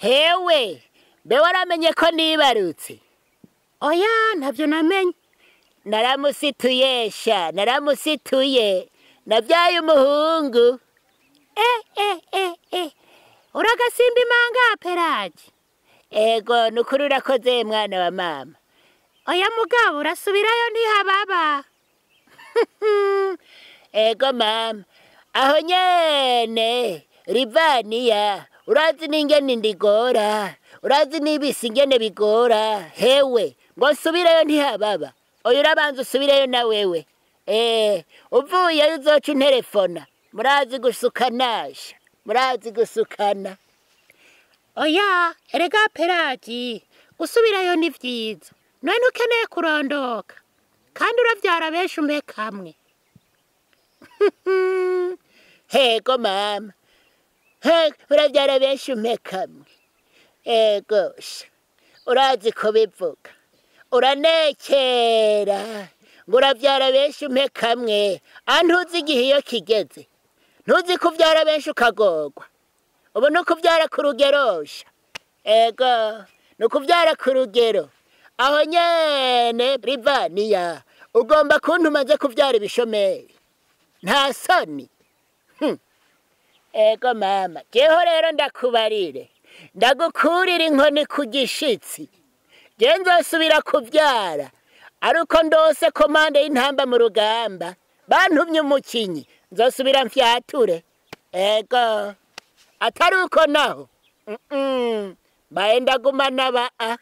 hewe mbe waramenye ko nibarutse oya ntabyo namenye naramusituye sha naramusituye nabyaye umuhungu e, e, e, uragasimba imanga perage ego ni ukuri urakoze mwana wa mama oya mugabo urasubirayo ntihababa ego mama aho nyene rivaniya uratsiningeni ndigora uratsinibisingene bigora hewe ngo subireyo ntihababa oyurabanza usubireyo nawewe ee eh, uvuye uzoca intelefona murazi gusukanasha murazi gusukana oya erega peraji gusubirayo ni vyiza none ukeneye kurondoka kandi uravyara benshi umbe kamwe hego mama urabyara benshi umekamwe rwose urazi kubivuga bivuga uranekera ngo urabyara benshi umekamwe antuzi ah, igihe iyo kigeze ntuzi kubyara benshi ukagogwa ubu ni ukubyara ku rugerosha ego ni ukubyara ku rugero aho nyene rivaniya ugomba kuntu umaze kubyara ibishomeri nta soni hm. ego mama ngeho rero ndakubarire ndagukurira inkoni ku gishitsi genzasubira kubyara ariko ndose komande y'intamba mu rugamba bantumye umukinyi nzasubira mfyature ego atari uko naho mbaye ndaguma n'aba a ah.